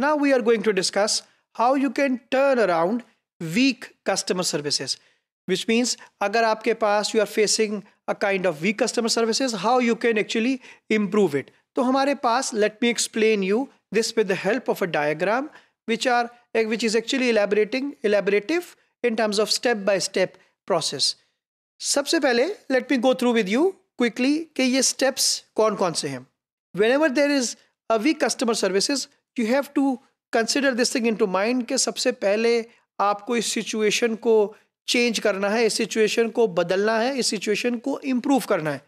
Now we are going to discuss how you can turn around weak customer services. Which means अगर आपके पास you are facing a kind of weak customer services, how you can actually improve it. तो हमारे पास let me explain you this with the help of a diagram which are which is actually elaborating elaborative in terms of step by step process. सबसे पहले let me go through with you quickly कि ये steps कौन कौन से हैं. Whenever there is a weak customer services, you have to consider this thing into mind के सबसे पहले आपको इस सिचुएशन को चेंज करना है इस सिचुएशन को बदलना है इस सिचुएशन को इम्प्रूव करना है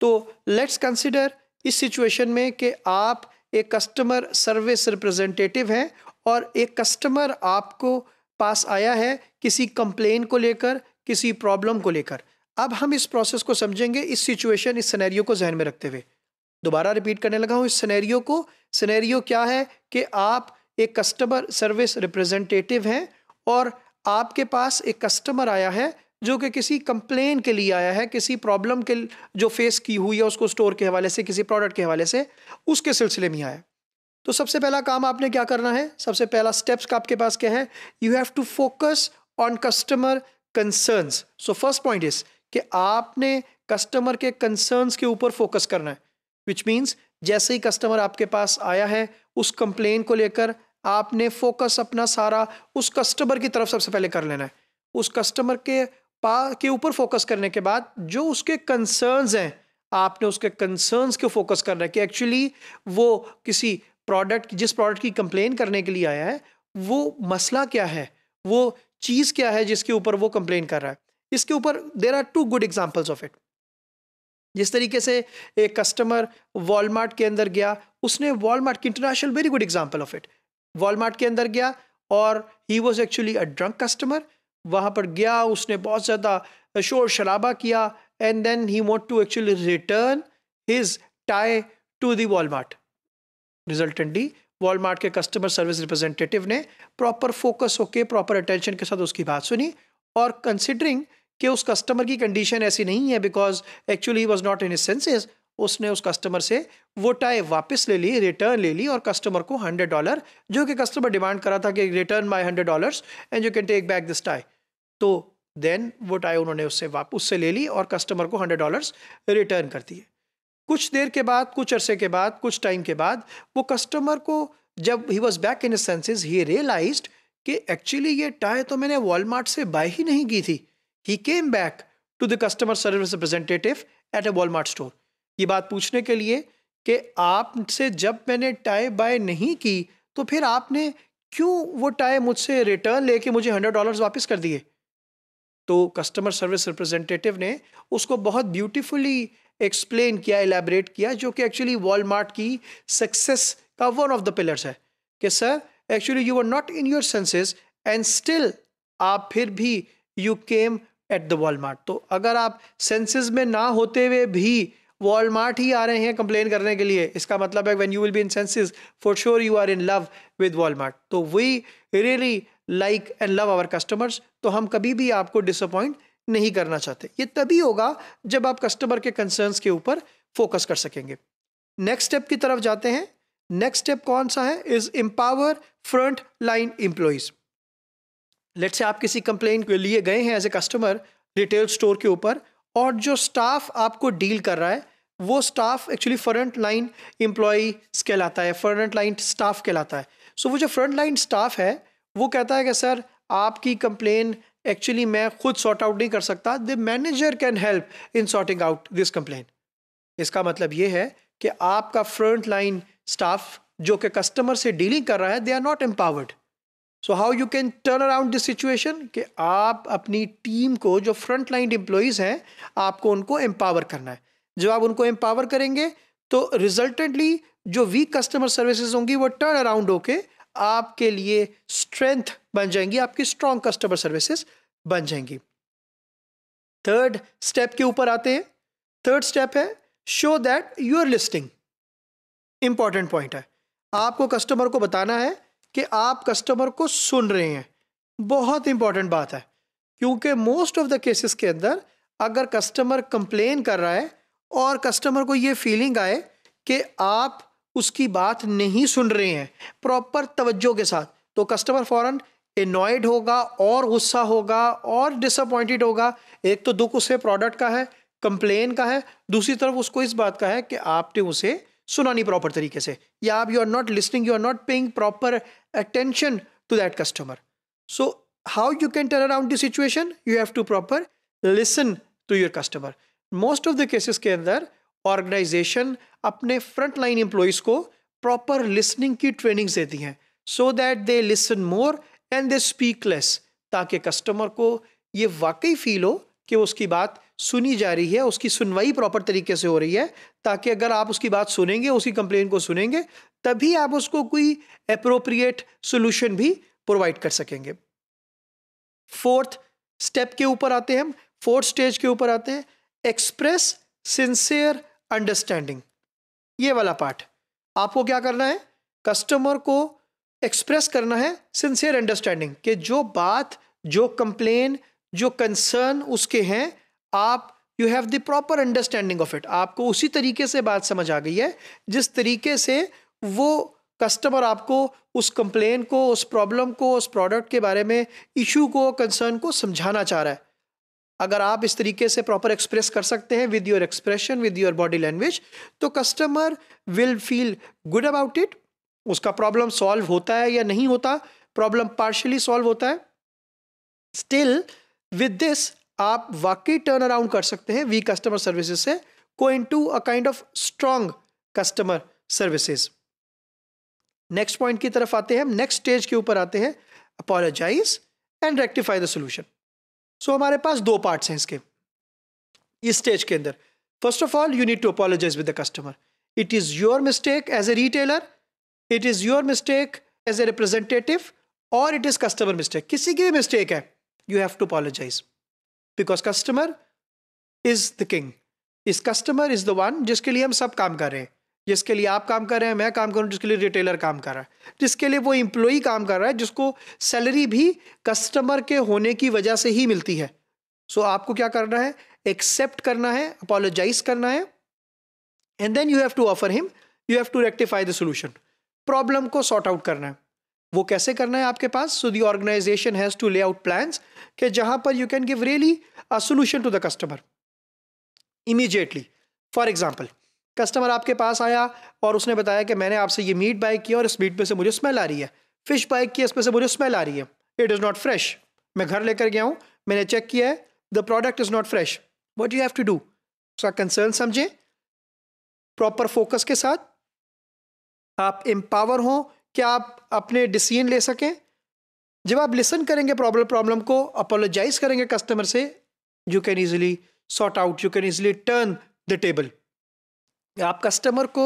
तो लेट्स कंसिडर इस सिचुएशन में कि आप एक कस्टमर सर्विस रिप्रेजेंटेटिव हैं और एक कस्टमर आपको पास आया है किसी कंप्लेन को लेकर किसी प्रॉब्लम को लेकर अब हम इस प्रोसेस को समझेंगे इस सिचुएशन इस सिनेरियो को जहन में रखते हुए दोबारा रिपीट करने लगा हूँ इस सिनेरियो को सिनेरियो क्या है कि आप एक कस्टमर सर्विस रिप्रेजेंटेटिव हैं और आपके पास एक कस्टमर आया है जो कि किसी कंप्लेन के लिए आया है किसी प्रॉब्लम के जो फेस की हुई है उसको स्टोर के हवाले से किसी प्रोडक्ट के हवाले से उसके सिलसिले में आया तो सबसे पहला काम आपने क्या करना है सबसे पहला स्टेप्स का आपके पास क्या है you have to focus on customer concerns so first point is कि आपने कस्टमर के कंसर्न्स के ऊपर फोकस करना है विच मीन्स जैसे ही कस्टमर आपके पास आया है उस कंप्लेन को लेकर आपने फोकस अपना सारा उस कस्टमर की तरफ सबसे पहले कर लेना है उस कस्टमर के पा के ऊपर फोकस करने के बाद जो उसके कंसर्न्स हैं आपने उसके कंसर्न्स को फोकस करना है कि एक्चुअली वो किसी प्रोडक्ट जिस प्रोडक्ट की कंप्लेन करने के लिए आया है वो मसला क्या है वो चीज़ क्या है जिसके ऊपर वो कंप्लेन कर रहा है इसके ऊपर there are two good examples of it जिस तरीके से एक कस्टमर वॉलमार्ट के अंदर गया उसने वॉलमार्ट की international very good example of it Walmart के अंदर गया और he was actually a drunk customer वहाँ पर गया उसने बहुत ज़्यादा शोर शराबा किया and then he want to actually return his tie to the Walmart resultantly Walmart के कस्टमर सर्विस रिप्रेजेंटेटिव ने प्रॉपर फोकस होके प्रॉपर अटेंशन के साथ उसकी बात सुनी और कंसिडरिंग कि उस कस्टमर की कंडीशन ऐसी नहीं है because actually was not in senses उसने उस कस्टमर से वो टाई वापस ले ली रिटर्न ले ली और कस्टमर को हंड्रेड डॉलर जो कि कस्टमर डिमांड करा था कि return my hundred dollar and you can take back this tie तो देन वो टाई उन्होंने उससे वापस से ले ली और कस्टमर को हंड्रेड डॉलर्स रिटर्न कर दिए कुछ देर के बाद कुछ अरसे के बाद कुछ टाइम के बाद वो कस्टमर को जब he was back in senses he realise कि एक्चुअली ये टाई तो मैंने वॉलमार्ट से बाय ही नहीं की थी he came back to the customer service representative at a Walmart store ये बात पूछने के लिए कि आपसे जब मैंने टाई बाय नहीं की तो फिर आपने क्यों वो टाई मुझसे रिटर्न लेके मुझे हंड्रेड डॉलर्स वापस कर दिए तो कस्टमर सर्विस रिप्रेजेंटेटिव ने उसको बहुत ब्यूटीफुली एक्सप्लेन किया एलेबरेट किया जो कि एक्चुअली वॉलमार्ट की सक्सेस का वन ऑफ द पिलर्स है कि sir actually you are not in your senses and still आप फिर भी you came at the Walmart तो अगर आप सेंसेस में ना होते हुए भी वॉलमार्ट ही आ रहे हैं कंप्लेन करने के लिए इसका मतलब है when you will be in senses for sure you are in love with Walmart तो we really like and love our customers तो हम कभी भी आपको डिसअपॉइंट नहीं करना चाहते ये तभी होगा जब आप कस्टमर के कंसर्न्स के ऊपर फोकस कर सकेंगे नेक्स्ट स्टेप की तरफ जाते हैं नेक्स्ट स्टेप कौन सा है is empower front line employees let say आप किसी कंप्लेन के लिए गए हैं as a customer retail store के ऊपर और जो स्टाफ आपको डील कर रहा है वो staff actually front line employees कहलाता है फ्रंट लाइन स्टाफ कहलाता है सो so, वो जो फ्रंट लाइन स्टाफ है वो कहता है कि सर आपकी कंप्लेन एक्चुअली मैं खुद सॉर्ट आउट नहीं कर सकता the manager can help in sorting out this complain इसका मतलब ये है कि आपका फ्रंट लाइन स्टाफ जो कि कस्टमर से डीलिंग कर रहा है they are not empowered so how you can turn around this situation कि आप अपनी टीम को जो फ्रंट लाइन एम्प्लॉयज़ हैं आपको उनको एम्पावर करना है जब आप उनको एम्पावर करेंगे तो रिजल्टेंटली जो वीक कस्टमर सर्विसेज होंगी वो टर्न अराउंड होके आपके लिए स्ट्रेंथ बन जाएंगी आपकी स्ट्रॉन्ग कस्टमर सर्विसेज बन जाएंगी थर्ड स्टेप के ऊपर आते हैं थर्ड स्टेप है show that you are listening important point है आपको कस्टमर को बताना है कि आप कस्टमर को सुन रहे हैं बहुत इंपॉर्टेंट बात है क्योंकि मोस्ट ऑफ द केसेस के अंदर अगर कस्टमर कंप्लेन कर रहा है और कस्टमर को ये फीलिंग आए कि आप उसकी बात नहीं सुन रहे हैं प्रॉपर तवज्जो के साथ तो कस्टमर फ़ौर एनॉयड होगा और गुस्सा होगा और डिसअपॉइंटेड होगा एक तो दुख उसे प्रोडक्ट का है कंप्लेन का है दूसरी तरफ उसको इस बात का है कि आपने उसे सुना नहीं प्रॉपर तरीके से या आप you are not listening you are not paying proper attention to that customer so how you can turn around the situation you have to proper listen to your customer most of the cases ke andar organization apne front line employees को proper listening की trainings देती हैं so that they listen more and they speak less ताकि customer को ये वाकई feel हो कि उसकी बात सुनी जा रही है उसकी सुनवाई प्रॉपर तरीके से हो रही है ताकि अगर आप उसकी बात सुनेंगे उसकी कंप्लेन को सुनेंगे तभी आप उसको कोई अप्रोप्रिएट सोल्यूशन भी प्रोवाइड कर सकेंगे फोर्थ स्टेप के ऊपर आते हैं हम फोर्थ स्टेज के ऊपर आते हैं एक्सप्रेस सिंसेयर अंडरस्टैंडिंग ये वाला पार्ट आपको क्या करना है कस्टमर को एक्सप्रेस करना है सिंसेयर अंडरस्टैंडिंग कि जो बात जो कंप्लेन जो कंसर्न उसके हैं आप you have the proper understanding of it आपको उसी तरीके से बात समझ आ गई है जिस तरीके से वो कस्टमर आपको उस कंप्लेन को उस प्रॉब्लम को उस प्रोडक्ट के बारे में इशू को कंसर्न को समझाना चाह रहा है अगर आप इस तरीके से प्रॉपर एक्सप्रेस कर सकते हैं with your expression with your body language तो customer will feel good about it उसका प्रॉब्लम सॉल्व होता है या नहीं होता प्रॉब्लम पार्शली सॉल्व होता है स्टिल विद दिस आप वाकई टर्न अराउंड कर सकते हैं वी कस्टमर सर्विसेज से को into a kind of strong customer services next point की तरफ आते हैं नेक्स्ट स्टेज के ऊपर आते हैं apologise and rectify the solution so हमारे पास दो पार्ट्स हैं इसके इस स्टेज के अंदर first of all you need to apologise with the customer it is your mistake as a retailer it is your mistake as a representative और it is customer mistake किसी की भी मिस्टेक है you have to apologize because customer is the king इस customer is the one जिसके लिए हम सब काम कर रहे हैं जिसके लिए आप काम कर रहे हैं मैं काम कर रहा हूँ जिसके लिए रिटेलर काम कर रहा है जिसके लिए वो एम्प्लॉई काम कर रहा है जिसको सैलरी भी कस्टमर के होने की वजह से ही मिलती है सो so, आपको क्या करना है एक्सेप्ट करना है अपोलोजाइज करना है and then you have to offer him you have to rectify the solution problem को सॉर्ट आउट करना है वो कैसे करना है आपके पास so the organisation has to lay out plan के जहां पर you can give really a solution to the customer immediately for example customer आपके पास आया और उसने बताया कि मैंने आपसे ये मीट बाय किया और इस मीट में से मुझे स्मेल आ रही है फ़िश बाय की इसमें से मुझे स्मेल आ रही है इट इज़ नॉट फ्रेश मैं घर लेकर गया हूँ मैंने चेक किया है the product is not fresh what you have to do उसका कंसर्न समझें प्रॉपर फोकस के साथ आप एम्पावर हों क्या आप अपने डिसीजन ले सकें जब आप लिसन करेंगे प्रॉब्लम प्रॉब्लम को अपोलोजाइज करेंगे कस्टमर से you can easily sort out you can easily turn the table आप कस्टमर को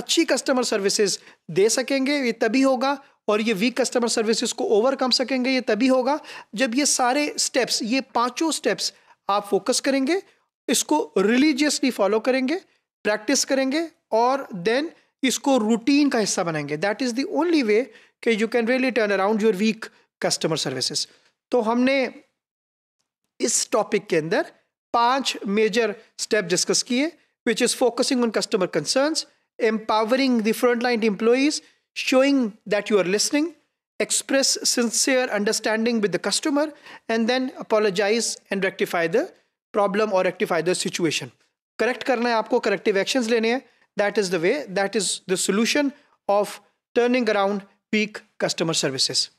अच्छी कस्टमर सर्विसेज दे सकेंगे ये तभी होगा और ये वीक कस्टमर सर्विसेज को ओवरकम सकेंगे ये तभी होगा जब ये सारे स्टेप्स ये पांचों स्टेप्स आप फोकस करेंगे इसको रिलीजियसली फॉलो करेंगे प्रैक्टिस करेंगे और देन इसको रूटीन का हिस्सा बनाएंगे that is the only way कि you can really turn around your weak customer services तो हमने इस टॉपिक के अंदर पांच मेजर स्टेप डिस्कस किए which is focusing on customer concerns empowering the front line employees showing that you are listening express sincere understanding with the customer and then apologise and rectify the problem और rectify the situation correct करना है आपको corrective actions लेने हैं That is the way, that is the solution of turning around peak customer services.